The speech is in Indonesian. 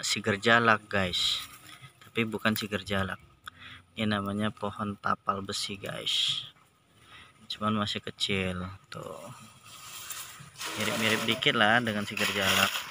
si gerjalak guys tapi bukan si gerjalak ini namanya pohon tapal besi guys cuman masih kecil tuh mirip-mirip dikit lah dengan si gerjalak